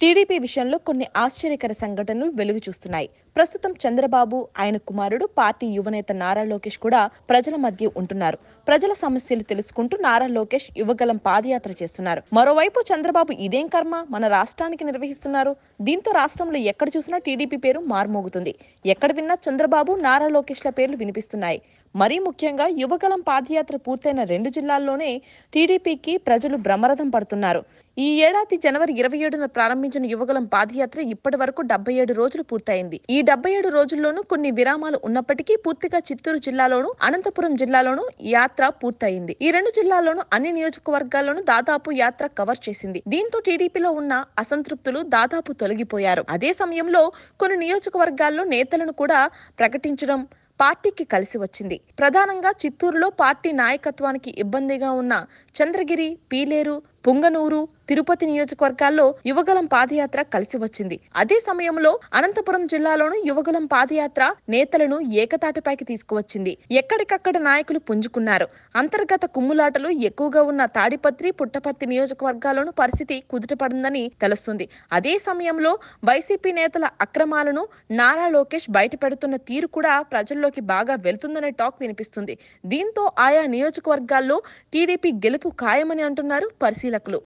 TDP విషయంలో కొన్ని ఆశ్చర్యకర సంఘటనలు వెలుగు చూస్తున్నాయి ప్రస్తుతం చంద్రబాబు ఆయన కుమారుడు పార్టీ యువనేత నారా లోకేష్ కూడా ప్రజల మధ్య ఉంటున్నారు ప్రజల సమస్యలు తెలుసుకుంటూ నారా లోకేష్ యువగలం పాదయాత్ర చేస్తున్నారు మరోవైపు చంద్రబాబు ఇదేం కర్మ మన రాష్ట్రానికి నిర్వహిస్తున్నారు దీంతో రాష్ట్రంలో ఎక్కడ చూసినా టీడీపీ పేరు మార్మోగుతుంది ఎక్కడ విన్నా చంద్రబాబు నారా లోకేష్ల పేర్లు వినిపిస్తున్నాయి మరీ ముఖ్యంగా యువగలం పాదయాత్ర పూర్తయిన రెండు జిల్లాల్లోనే టీడీపీకి ప్రజలు బ్రహ్మరథం పడుతున్నారు ఈ ఏడాది జనవరి ఇరవై ఏడున ప్రారంభించిన యువగలం పాదయాత్ర ఇప్పటి వరకు డెబ్బై ఏడు రోజులు పూర్తయింది ఈ డెబ్బై ఏడు రోజుల్లోనూ కొన్ని విరామాలు ఉన్నప్పటికీ పూర్తిగా చిత్తూరు జిల్లాలోను అనంతపురం జిల్లాలోను యాత్ర పూర్తయింది ఈ రెండు జిల్లాలోను అన్ని నియోజకవర్గాల్లోనూ దాదాపు యాత్ర కవర్ చేసింది దీంతో టీడీపీలో ఉన్న అసంతృప్తులు దాదాపు తొలగిపోయారు అదే సమయంలో కొన్ని నియోజకవర్గాల్లో నేతలను కూడా ప్రకటించడం పార్టీకి కలిసి వచ్చింది ప్రధానంగా చిత్తూరులో పార్టీ నాయకత్వానికి ఇబ్బందిగా ఉన్న చంద్రగిరి పీలేరు పుంగనూరు తిరుపతి నియోజకవర్గాల్లో యువగలం పాదయాత్ర కలిసి వచ్చింది అదే సమయంలో అనంతపురం జిల్లాలోనూ యువగలం పాదయాత్ర నేతలను ఏకతాటిపైకి తీసుకువచ్చింది ఎక్కడికక్కడ నాయకులు పుంజుకున్నారు అంతర్గత కుమ్ములాటలు ఎక్కువగా ఉన్న తాడిపత్రి పుట్టపత్తి నియోజకవర్గాల్లోనూ పరిస్థితి కుదుటపడిందని తెలుస్తుంది అదే సమయంలో వైసీపీ నేతల అక్రమాలను నారా లోకేష్ బయటపెడుతున్న తీరు కూడా ప్రజల్లోకి బాగా వెళ్తుందనే టాక్ వినిపిస్తుంది దీంతో ఆయా నియోజకవర్గాల్లో టీడీపీ గెలుపు ఖాయమని అంటున్నారు పరిశీలన పరిశీలకులు